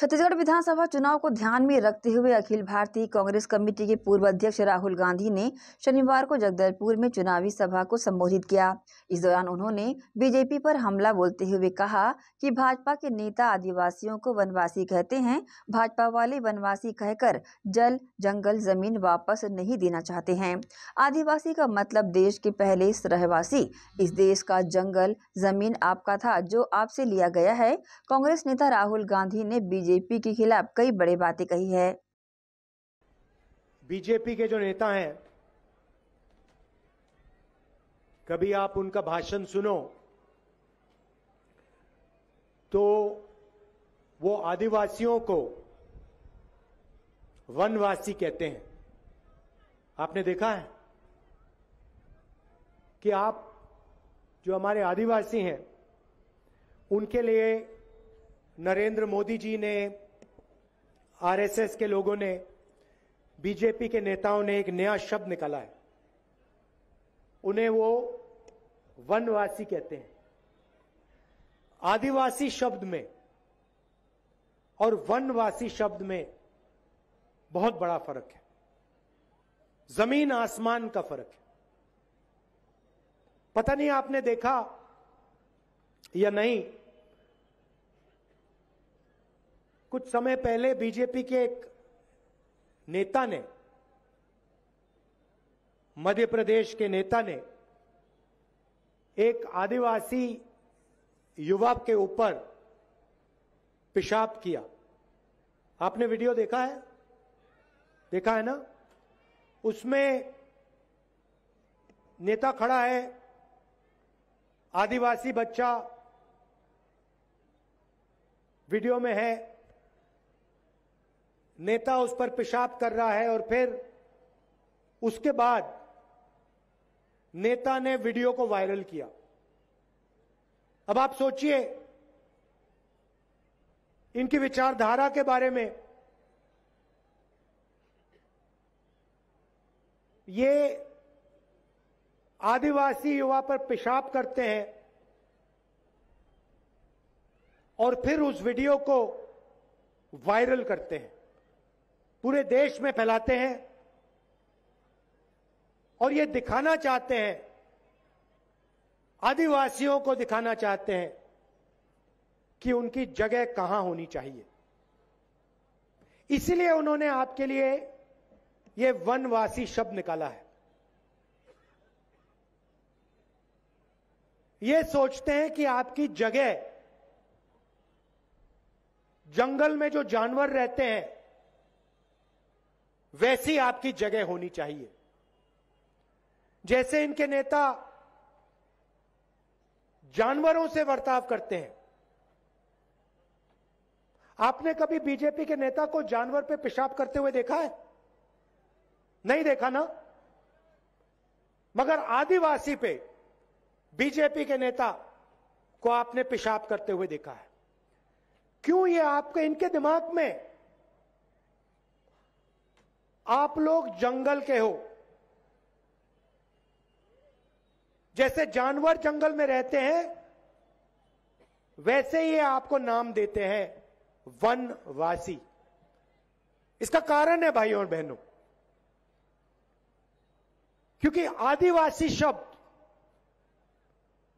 छत्तीसगढ़ विधानसभा चुनाव को ध्यान में रखते हुए अखिल भारतीय कांग्रेस कमेटी के पूर्व अध्यक्ष राहुल गांधी ने शनिवार को जगदलपुर में चुनावी सभा को संबोधित किया इस दौरान उन्होंने बीजेपी पर हमला बोलते हुए कहा कि भाजपा के नेता आदिवासियों को वनवासी कहते हैं भाजपा वाले वनवासी कहकर जल जंगल जमीन वापस नहीं देना चाहते हैं आदिवासी का मतलब देश के पहले रहवासी इस देश का जंगल जमीन आपका था जो आपसे लिया गया है कांग्रेस नेता राहुल गांधी ने बीजेपी बीजेपी के खिलाफ कई बड़ी बातें कही है बीजेपी के जो नेता हैं कभी आप उनका भाषण सुनो तो वो आदिवासियों को वनवासी कहते हैं आपने देखा है कि आप जो हमारे आदिवासी हैं उनके लिए नरेंद्र मोदी जी ने आरएसएस के लोगों ने बीजेपी के नेताओं ने एक नया शब्द निकाला है उन्हें वो वनवासी कहते हैं आदिवासी शब्द में और वनवासी शब्द में बहुत बड़ा फर्क है जमीन आसमान का फर्क है पता नहीं आपने देखा या नहीं कुछ समय पहले बीजेपी के एक नेता ने मध्य प्रदेश के नेता ने एक आदिवासी युवा के ऊपर पेशाब किया आपने वीडियो देखा है देखा है ना उसमें नेता खड़ा है आदिवासी बच्चा वीडियो में है नेता उस पर पेशाब कर रहा है और फिर उसके बाद नेता ने वीडियो को वायरल किया अब आप सोचिए इनकी विचारधारा के बारे में ये आदिवासी युवा पर पेशाब करते हैं और फिर उस वीडियो को वायरल करते हैं पूरे देश में फैलाते हैं और ये दिखाना चाहते हैं आदिवासियों को दिखाना चाहते हैं कि उनकी जगह कहां होनी चाहिए इसलिए उन्होंने आपके लिए ये वनवासी शब्द निकाला है ये सोचते हैं कि आपकी जगह जंगल में जो जानवर रहते हैं वैसी आपकी जगह होनी चाहिए जैसे इनके नेता जानवरों से बर्ताव करते हैं आपने कभी बीजेपी के नेता को जानवर पे पेशाब करते हुए देखा है नहीं देखा ना मगर आदिवासी पे बीजेपी के नेता को आपने पेशाब करते हुए देखा है क्यों ये आपके इनके दिमाग में आप लोग जंगल के हो जैसे जानवर जंगल में रहते हैं वैसे ही आपको नाम देते हैं वनवासी इसका कारण है भाइयों और बहनों क्योंकि आदिवासी शब्द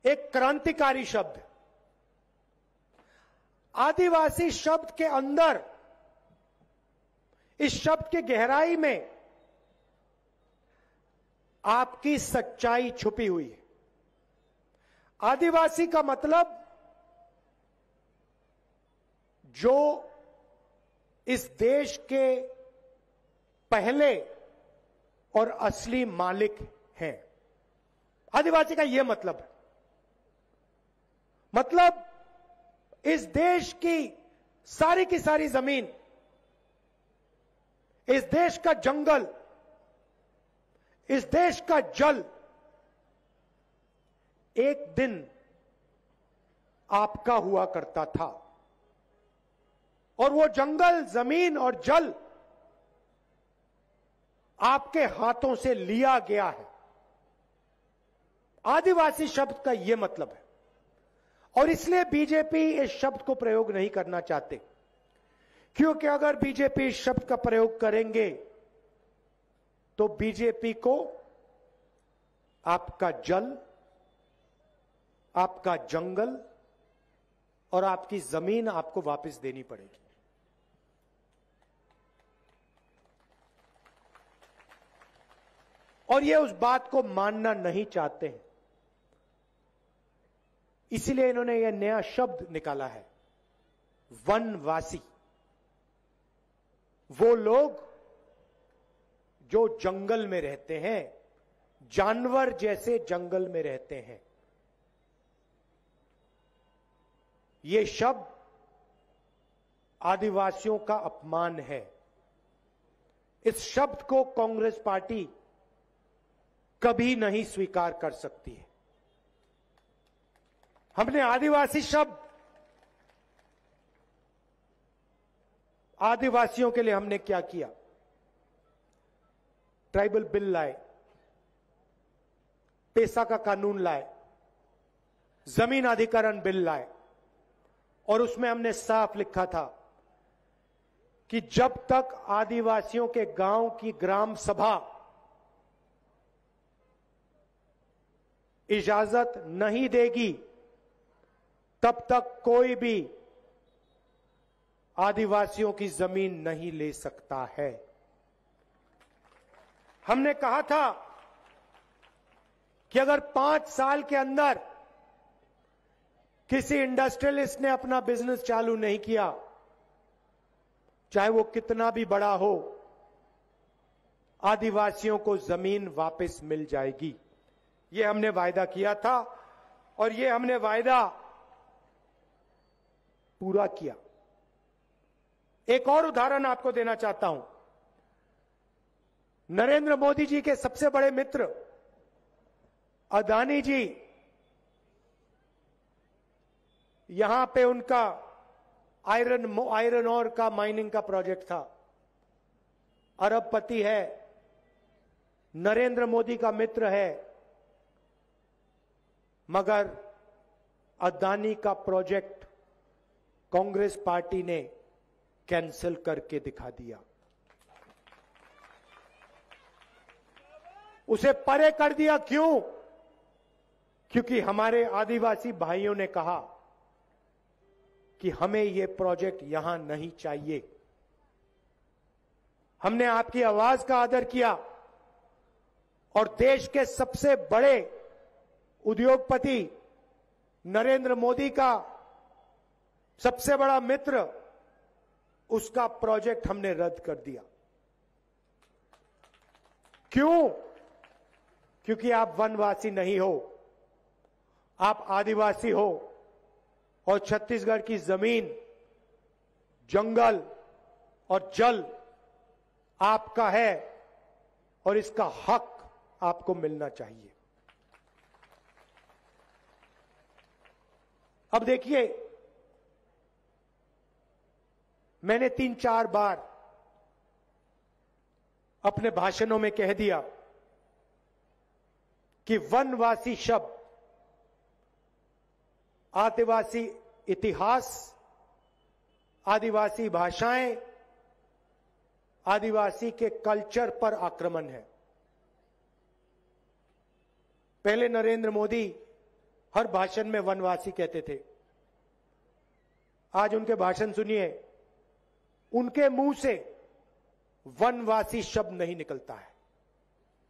एक क्रांतिकारी शब्द आदिवासी शब्द के अंदर इस शब्द की गहराई में आपकी सच्चाई छुपी हुई है आदिवासी का मतलब जो इस देश के पहले और असली मालिक हैं आदिवासी का यह मतलब है मतलब इस देश की सारी की सारी जमीन इस देश का जंगल इस देश का जल एक दिन आपका हुआ करता था और वो जंगल जमीन और जल आपके हाथों से लिया गया है आदिवासी शब्द का यह मतलब है और इसलिए बीजेपी इस शब्द को प्रयोग नहीं करना चाहते क्योंकि अगर बीजेपी इस शब्द का प्रयोग करेंगे तो बीजेपी को आपका जल आपका जंगल और आपकी जमीन आपको वापस देनी पड़ेगी और ये उस बात को मानना नहीं चाहते हैं इसलिए इन्होंने यह नया शब्द निकाला है वनवासी वो लोग जो जंगल में रहते हैं जानवर जैसे जंगल में रहते हैं ये शब्द आदिवासियों का अपमान है इस शब्द को कांग्रेस पार्टी कभी नहीं स्वीकार कर सकती है हमने आदिवासी शब्द आदिवासियों के लिए हमने क्या किया ट्राइबल बिल लाए पेशा का कानून लाए जमीन अधिकरण बिल लाए और उसमें हमने साफ लिखा था कि जब तक आदिवासियों के गांव की ग्राम सभा इजाजत नहीं देगी तब तक कोई भी आदिवासियों की जमीन नहीं ले सकता है हमने कहा था कि अगर पांच साल के अंदर किसी इंडस्ट्रियलिस्ट ने अपना बिजनेस चालू नहीं किया चाहे वो कितना भी बड़ा हो आदिवासियों को जमीन वापस मिल जाएगी ये हमने वायदा किया था और ये हमने वायदा पूरा किया एक और उदाहरण आपको देना चाहता हूं नरेंद्र मोदी जी के सबसे बड़े मित्र अदानी जी यहां पे उनका आयरन आयरन और का माइनिंग का प्रोजेक्ट था अरबपति है नरेंद्र मोदी का मित्र है मगर अदानी का प्रोजेक्ट कांग्रेस पार्टी ने कैंसिल करके दिखा दिया उसे परे कर दिया क्यों क्योंकि हमारे आदिवासी भाइयों ने कहा कि हमें यह प्रोजेक्ट यहां नहीं चाहिए हमने आपकी आवाज का आदर किया और देश के सबसे बड़े उद्योगपति नरेंद्र मोदी का सबसे बड़ा मित्र उसका प्रोजेक्ट हमने रद्द कर दिया क्यों क्योंकि आप वनवासी नहीं हो आप आदिवासी हो और छत्तीसगढ़ की जमीन जंगल और जल आपका है और इसका हक आपको मिलना चाहिए अब देखिए मैंने तीन चार बार अपने भाषणों में कह दिया कि वनवासी शब्द आदिवासी इतिहास आदिवासी भाषाएं आदिवासी के कल्चर पर आक्रमण है पहले नरेंद्र मोदी हर भाषण में वनवासी कहते थे आज उनके भाषण सुनिए उनके मुंह से वनवासी शब्द नहीं निकलता है